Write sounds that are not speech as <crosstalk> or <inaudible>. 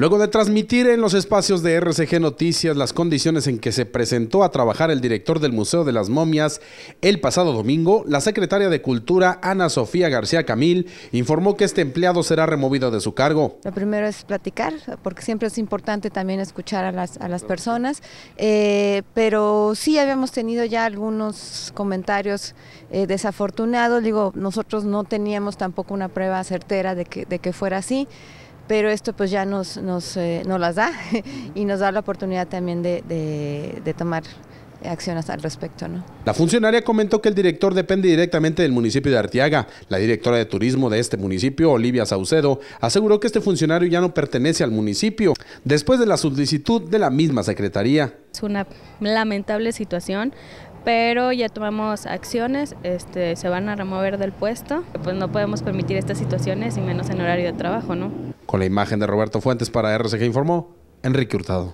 Luego de transmitir en los espacios de RCG Noticias las condiciones en que se presentó a trabajar el director del Museo de las Momias el pasado domingo, la secretaria de Cultura Ana Sofía García Camil informó que este empleado será removido de su cargo. Lo primero es platicar, porque siempre es importante también escuchar a las, personas, eh, pero sí habíamos tenido ya algunos comentarios eh, desafortunados, digo, nosotros no teníamos tampoco una prueba certera de que, de que fuera así pero esto pues ya nos, nos, eh, las da <laughs> y nos da la oportunidad también de, tomar acciones al respecto. ¿no? La funcionaria comentó que el director depende directamente del municipio de Artiaga. La directora de turismo de este municipio, Olivia Saucedo, aseguró que este funcionario ya no pertenece al municipio después de la solicitud de la misma secretaría. Es una lamentable situación. Pero ya tomamos acciones, este, se van a remover del puesto. Pues no podemos permitir estas situaciones y menos en horario de trabajo, ¿no? Con la imagen de Roberto Fuentes para RCG informó Enrique Hurtado.